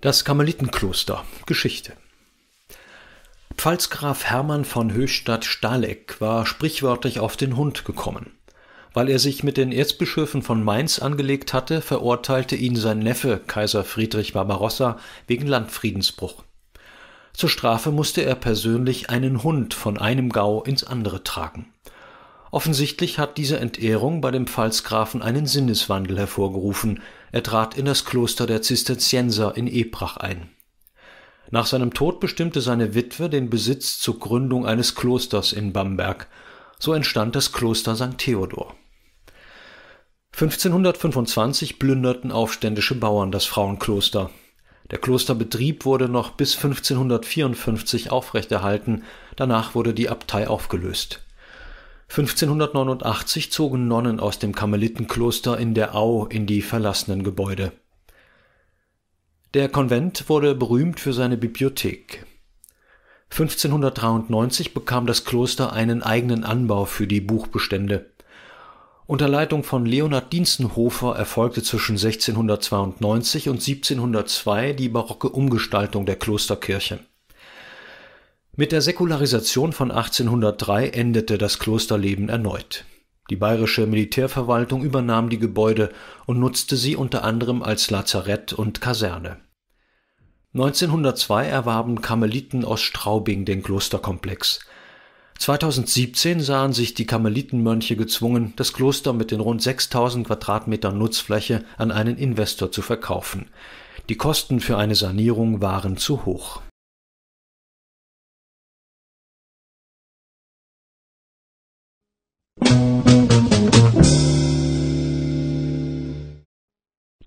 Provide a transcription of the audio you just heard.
Das Karmelitenkloster Geschichte Pfalzgraf Hermann von Höchstadt-Stahleck war sprichwörtlich auf den Hund gekommen. Weil er sich mit den Erzbischöfen von Mainz angelegt hatte, verurteilte ihn sein Neffe, Kaiser Friedrich Barbarossa, wegen Landfriedensbruch. Zur Strafe musste er persönlich einen Hund von einem Gau ins andere tragen. Offensichtlich hat diese Entehrung bei dem Pfalzgrafen einen Sinneswandel hervorgerufen, er trat in das Kloster der Zisterzienser in Ebrach ein. Nach seinem Tod bestimmte seine Witwe den Besitz zur Gründung eines Klosters in Bamberg, so entstand das Kloster St. Theodor. 1525 plünderten aufständische Bauern das Frauenkloster. Der Klosterbetrieb wurde noch bis 1554 aufrechterhalten, danach wurde die Abtei aufgelöst 1589 zogen Nonnen aus dem Karmelitenkloster in der Au in die verlassenen Gebäude. Der Konvent wurde berühmt für seine Bibliothek. 1593 bekam das Kloster einen eigenen Anbau für die Buchbestände. Unter Leitung von Leonhard Dienstenhofer erfolgte zwischen 1692 und 1702 die barocke Umgestaltung der Klosterkirche mit der Säkularisation von 1803 endete das Klosterleben erneut. Die bayerische Militärverwaltung übernahm die Gebäude und nutzte sie unter anderem als Lazarett und Kaserne. 1902 erwarben Karmeliten aus Straubing den Klosterkomplex. 2017 sahen sich die Karmelitenmönche gezwungen, das Kloster mit den rund 6000 Quadratmetern Nutzfläche an einen Investor zu verkaufen. Die Kosten für eine Sanierung waren zu hoch